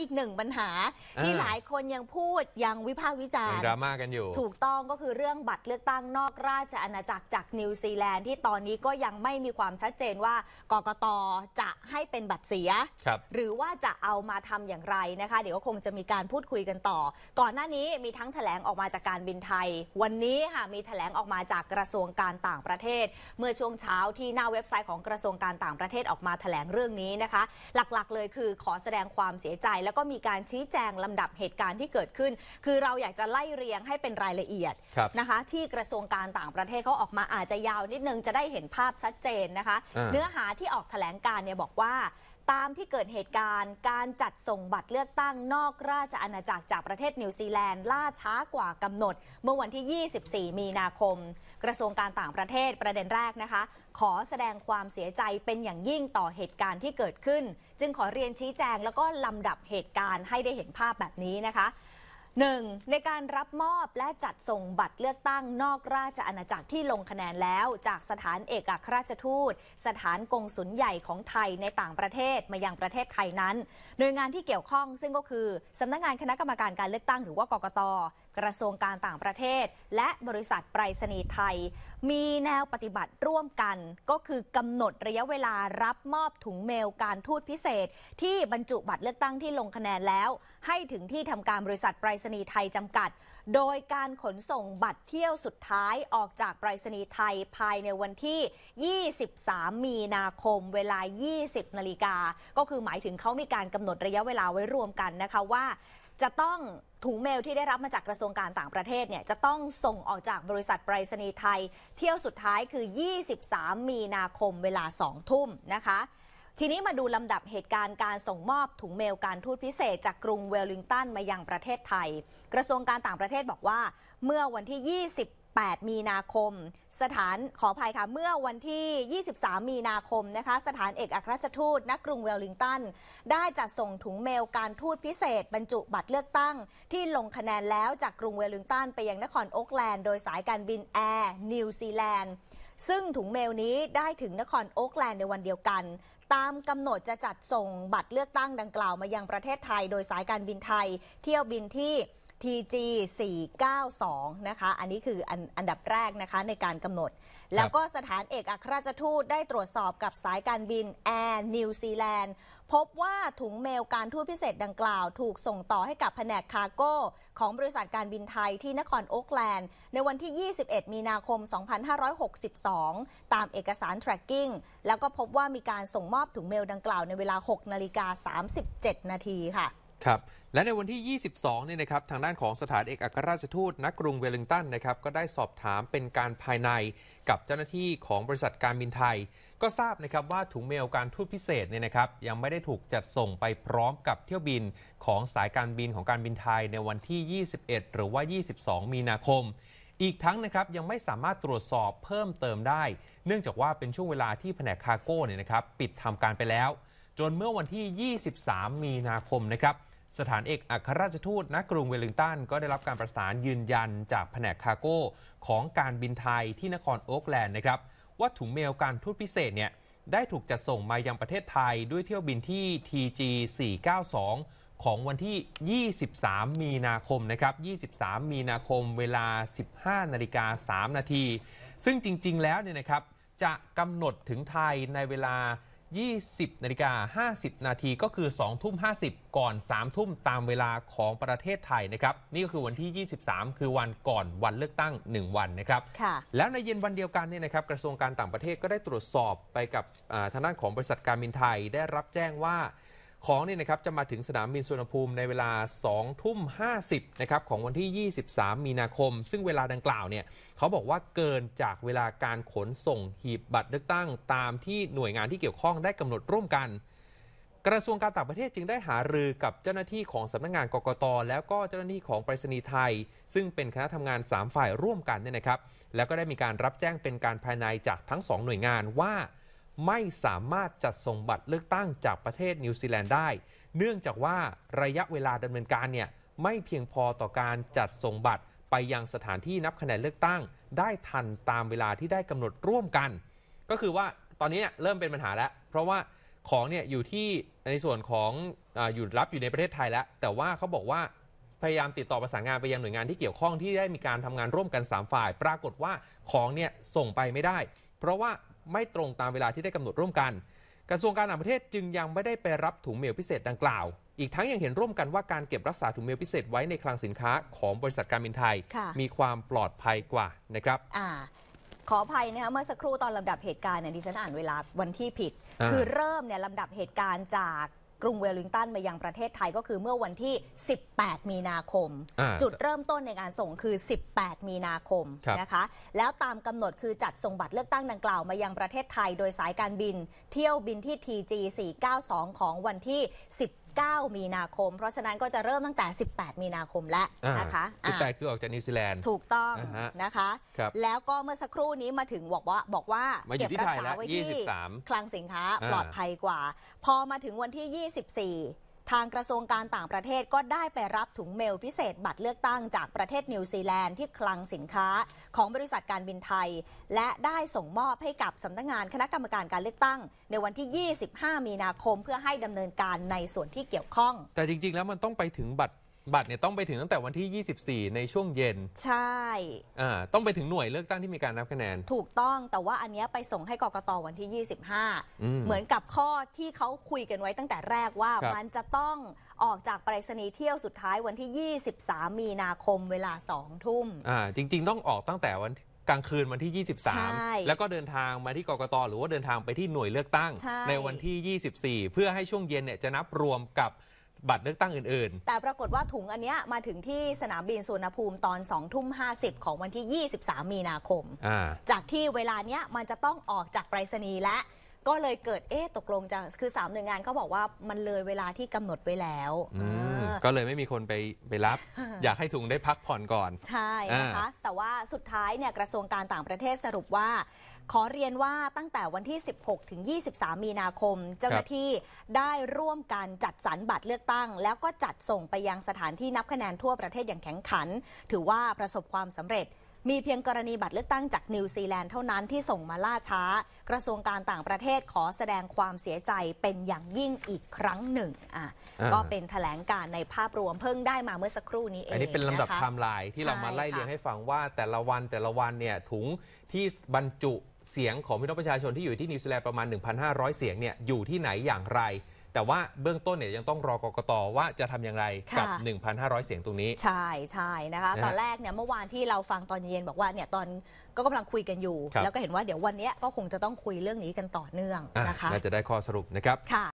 อีกหนึ่งปัญหา ที่หลายคนยังพูดยังวิพากษ์วิจารณ์ดราม่ากันอยู่ ถูกต้องก็คือเรื่องบัตรเลือกตั้งนอกราชอาณาจักรจากนิวซีแลนด์ที่ตอนนี้ก็ยังไม่มีความชัดเจนว่ากกตจะให้เป็นบัตรเสีย หรือว่าจะเอามาทำอย่างไรนะคะ เดี๋ยวก็คงจะมีการพูดคุยกันต่อ ก่อนหน้านี้มีทั้งแถลงออกมาจากการบินไทย วันนี้ค่ะมีแถลงออกมาจากกระทรวงการต่างประเทศ เมื่อช่วงเช้าที่หน้าเว็บไซต์ของกระทรวงการต่างประเทศออกมาแถลงเรื่องนี้นะคะ หลักๆเลยคือขอแสดงความเสียใจและแล้วก็มีการชี้แจงลำดับเหตุการณ์ที่เกิดขึ้น คือเราอยากจะไล่เรียงให้เป็นรายละเอียดนะคะ ที่กระทรวงการต่างประเทศเขาออกมาอาจจะยาวนิดนึงจะได้เห็นภาพชัดเจนนะคะ เนื้อหาที่ออกแถลงการเนี่ยบอกว่า ตามที่เกิดเหตุการณ์การจัดส่งบัตรเลือกตั้งนอกราชอาณาจักรจากประเทศนิวซีแลนด์ ล่าช้ากว่ากำหนด เมื่อวันที่ 24 มีนาคม กระทรวงการต่างประเทศประเด็นแรกนะคะขอแสดงความเสียใจเป็นอย่างยิ่งต่อเหตุการณ์ที่เกิดขึ้น จึงขอเรียนชี้แจงแล้วก็ลำดับเหตุการณ์ให้ได้เห็นภาพแบบนี้นะคะ 1. ในการรับมอบและจัดส่งบัตรเลือกตั้งนอกราชอาณาจักรที่ลงคะแนนแล้ว จากสถานเอกอัครราชทูตสถานกงสุลใหญ่ของไทยในต่างประเทศมายังประเทศไทยนั้นหน่วยงานที่เกี่ยวข้องซึ่งก็คือสำนักงงานคณะกรรมการการเลือกตั้งหรือว่ากกตกระทรวงการต่างประเทศ และบริษัทไปรษณีย์ไทย มีแนวปฏิบัติร่วมกัน ก็คือกำหนดระยะเวลารับมอบถุงเมลการทูตพิเศษ ที่บรรจุบัตรเลือกตั้งที่ลงคะแนนแล้ว ให้ถึงที่ทำการบริษัทไปรษณีย์ไทยจำกัด โดยการขนส่งบัตรเที่ยวสุดท้ายออกจากไปรษณีย์ไทยภายในวันที่ 23 มีนาคมเวลา 20 นาฬิกาก็คือหมายถึงเขามีการกำหนดระยะเวลาไว้รวมกันนะคะว่าจะต้องถุงเมลที่ได้รับมาจากกระทรวงการต่างประเทศเนี่ยจะต้องส่งออกจากบริษัทไปรษณีย์ไทย เที่ยวสุดท้ายคือ 23 มีนาคมเวลา2ทุ่มนะคะ ทีนี้มาดูลำดับเหตุการณ์การส่งมอบถุงเมลการทูตพิเศษจากกรุงเวลลิงตันมายังประเทศไทย กระทรวงการต่างประเทศบอกว่าเมื่อวันที่20 8 มีนาคม สถานขออภัยค่ะ เมื่อวันที่ 23 มีนาคมนะคะ สถานเอกอัครราชทูตณกรุงเวลลิงตัน ได้จัดส่งถุงเมลการทูตพิเศษบรรจุบัตรเลือกตั้ง ที่ลงคะแนนแล้วจากกรุงเวลลิงตันไปยังนครโอ๊กแลนด์โดยสายการบินแอร์นิวซีแลนด์ ซึ่งถุงเมลนี้ได้ถึงนครโอ๊กแลนด์ในวันเดียวกัน ตามกำหนดจะจัดส่งบัตรเลือกตั้งดังกล่าวมายังประเทศไทยโดยสายการบินไทย เที่ยวบินที่ TG 492นะคะ อันนี้คืออันอันดับแรกนะคะในการกำหนด แล้วก็สถานเอกอัครราชทูตได้ตรวจสอบกับสายการบิน แอร์นิวซีแลนด์พบว่า ถุงเมลการทูตพิเศษดังกล่าว ถูกส่งต่อให้กับแผนกคาร์โก้ของบริษัทการบินไทยที่นครโอ๊กแลนด์ ในวันที่ 21 มีนาคม 2562 ตามเอกสาร tracking แล้วก็พบว่ามีการส่งมอบถุงเมลดังกล่าวในเวลา6นาฬิกา37นาทีค่ะครับและในวันที่ 22 เนี่ยนะครับ ทางด้านของสถานเอกอัครราชทูตนักรุงเวลลิงตันนะครับก็ได้สอบถามเป็นการภายในกับเจ้าหน้าที่ของบริษัทการบินไทย ก็ทราบนะครับว่าถุงเมลการทูตพิเศษเนี่ยนะครับ ยังไม่ได้ถูกจัดส่งไปพร้อมกับเที่ยวบินของสายการบินของการบินไทยในวันที่ 21 หรือว่า 22 มีนาคม อีกทั้งนะครับยังไม่สามารถตรวจสอบเพิ่มเติมได้ เนื่องจากว่าเป็นช่วงเวลาที่แผนกคาร์โก้เนี่ยนะครับปิดทำการไปแล้ว จนเมื่อวันที่ 23 มีนาคมนะครับสถานเอกอัครราชทูตณกรุงเวลลิงตันก็ได้รับการประสานยืนยันจากแผนกคาร์โก้ ของการบินไทยที่นครโอ๊กแลนด์นะครับว่าถุงเมลการทูตพิเศษเนี่ย ได้ถูกจัดส่งมายังประเทศไทยด้วยเที่ยวบินที่ TG 492 ของวันที่ 23 มีนาคมนะครับ 23 มีนาคมเวลา 15นาฬิกา3นาทีซึ่งจริง ๆแล้วเนี่ยนะครับจะกำหนดถึงไทยในเวลา20นาฬิกา50 นาทีก็คือ 2 ทุ่ม50 ก่อน 3 ทุ่มตามเวลาของประเทศไทยนะครับ นี่ก็คือวันที่ 23 คือวันก่อนวันเลือกตั้ง 1 วันนะครับแล้วในเย็นวันเดียวกันเนี่ยนะครับกระทรวงการต่างประเทศก็ได้ตรวจสอบไปกับทางด้านของบริษัทการบินไทยได้รับแจ้งว่าของนี่นะครับ จะมาถึงสนามบินสุวรรณภูมิในเวลา2ทุ่ม50นะครับของวันที่ 23 มีนาคม ซึ่งเวลาดังกล่าวเนี่ยเขาบอกว่าเกินจากเวลาการขนส่งหีบบัตรเลือกตั้งตามที่หน่วยงานที่เกี่ยวข้องได้กำหนดร่วมกัน กระทรวงการต่างประเทศจึงได้หารือกับเจ้าหน้าที่ของสำนักงงานกกตแล้วก็เจ้าหน้าที่ของไปรษณีย์ไทยซึ่งเป็นคณะทำงาน 3 ฝ่ายร่วมกันเนี่ยนะครับแล้วก็ได้มีการรับแจ้งเป็นการภายในจากทั้ง 2 หน่วยงานว่าไม่สามารถจัดส่งบัตรเลือกตั้งจากประเทศนิวซีแลนด์ได้ เนื่องจากว่าระยะเวลาดำเนินการเนี่ยไม่เพียงพอต่อการจัดส่งบัตรไปยังสถานที่นับคะแนนเลือกตั้ง ได้ทันตามเวลาที่ได้กำหนดร่วมกัน ก็คือว่าตอนนี้เริ่มเป็นปัญหาแล้ว เพราะว่าของเนี่ยอยู่ที่ในส่วนของออยู่รับอยู่ในประเทศไทยแล้ว แต่ว่าเขาบอกว่าพยายามติดต่อประสานงานไปยังหน่วยงานที่เกี่ยวข้องที่ได้มีการทำงานร่วมกัน 3 ฝ่าย ปรากฏว่าของเนี่ยส่งไปไม่ได้ เพราะว่าไม่ตรงตามเวลาที่ได้กำหนดร่วมกัน กระทรวงการต่างประเทศจึงยังไม่ได้ไปรับถุงเมลพิเศษดังกล่าว อีกทั้งยังเห็นร่วมกันว่าการเก็บรักษาถุงเมลพิเศษ ไว้ในคลังสินค้าของบริษัทการบินไทยมีความปลอดภัยกว่านะครับขออภัยนะคะเมื่อสักครู่ตอนลำดับเหตุการณ์เนี่ยดิฉันอ่านเวลาวันที่ผิด คือเริ่มเนี่ยลำดับเหตุการณ์จากกรุงเวลลิงตันมายังประเทศไทยก็คือเมื่อวันที่ 18 มีนาคม จุดเริ่มต้นในการส่งคือ 18 มีนาคมคนะคะ แล้วตามกำหนดคือจัดส่งบัตรเลือกตั้งดังกล่าวมายังประเทศไทยโดยสายการบินเที่ยวบินที่ TG 492 ของวันที่ 10 9 มีนาคม เพราะฉะนั้นก็จะเริ่มตั้งแต่ 18 มีนาคมแล้วนะคะ18คือออกจากนิวซีแลนด์ถูกต้องนะคะแล้วก็เมื่อสักครู่นี้มาถึงบอกว่าบอกว่าเก็บรักษาไว้ที่คลังสินค้าปลอดภัยกว่า พอมาถึงวันที่ 24ทางกระทรวงการต่างประเทศก็ได้ไปรับถุงเมลพิเศษบัตรเลือกตั้งจากประเทศนิวซีแลนด์ที่คลังสินค้าของบริษัทการบินไทย และได้ส่งมอบให้กับสำนักงงานคณะกรรมการการเลือกตั้ง ในวันที่ 25 มีนาคมเพื่อให้ดำเนินการในส่วนที่เกี่ยวข้อง แต่จริงๆ แล้วมันต้องไปถึงบัตรบัตรเนี่ยต้องไปถึงตั้งแต่วันที่ 24 ในช่วงเย็น ใช่ ต้องไปถึงหน่วยเลือกตั้งที่มีการนับคะแนน ถูกต้อง แต่ว่าอันเนี้ยไปส่งให้กกตวันที่ 25 เหมือนกับข้อที่เขาคุยกันไว้ตั้งแต่แรกว่า มันจะต้องออกจากไปรษณีย์เที่ยวสุดท้ายวันที่ 23 มีนาคมเวลา 2 ทุ่ม จริงๆต้องออกตั้งแต่วันกลางคืนวันที่ 23 แล้วก็เดินทางมาที่กกตหรือว่าเดินทางไปที่หน่วยเลือกตั้งใในวันที่ 24 เพื่อให้ช่วงเย็นเนี่ยจะนับรวมกับบัตรเลือกตั้งอื่นๆ แต่ปรากฏว่าถุงอันเนี้ยมาถึงที่สนามบินสุวรรณภูมิตอน2ทุ่ม50 ของวันที่ 23 มีนาคม จากที่เวลาเนี้ยมันจะต้องออกจากไปรษณีย์และก็เลยเกิดเอ๊ะตกลงจะคือ 3 หน่วยงานเขาบอกว่ามันเลยเวลาที่กำหนดไว้แล้วก็เลยไม่มีคนไปไปรับ อยากให้ทุงได้พักผ่อนก่อนใช่นะคะแต่ว่าสุดท้ายเนี่ยกระทรวงการต่างประเทศสรุปว่า ขอเรียนว่าตั้งแต่วันที่ 16 ถึง 23 มีนาคม เจ้าหน้าที่ได้ร่วมกันจัดสรรบัตรเลือกตั้ง แล้วก็จัดส่งไปยังสถานที่นับคะแนนทั่วประเทศอย่างแข็งขัน ถือว่าประสบความสำเร็จมีเพียงกรณีบัตรเลือกตั้งจากนิวซีแลนด์เท่านั้นที่ส่งมาล่าช้า กระทรวงการต่างประเทศขอแสดงความเสียใจเป็นอย่างยิ่งอีกครั้งหนึ่งอ่ะก็เป็นแถลงการในภาพรวมเพิ่งได้มาเมื่อสักครู่นี้เอง อันนี้เป็นลำดับไทม์ไลน์ที่เรามาไล่เรียงให้ฟังว่าแต่ละวันแต่ละวันเนี่ยถุงที่บรรจุเสียงของพี่น้องประชาชนที่อยู่ที่นิวซีแลนด์ประมาณ 1,500 เสียงเนี่ยอยู่ที่ไหนอย่างไรแต่ว่าเบื้องต้นเนี่ยยังต้องรอกกตว่าจะทำอย่างไรกับ 1,500 เสียงตรงนี้ ใช่ใช่นะคะตอนแรกเนี่ยเมื่อวานที่เราฟังตอนเย็นบอกว่าเนี่ยตอนก็กำลังคุยกันอยู่ แล้วก็เห็นว่าเดี๋ยววันนี้ก็คงจะต้องคุยเรื่องนี้กันต่อเนื่องอะนะคะน่าจะได้ข้อสรุปนะครับ ค่ะ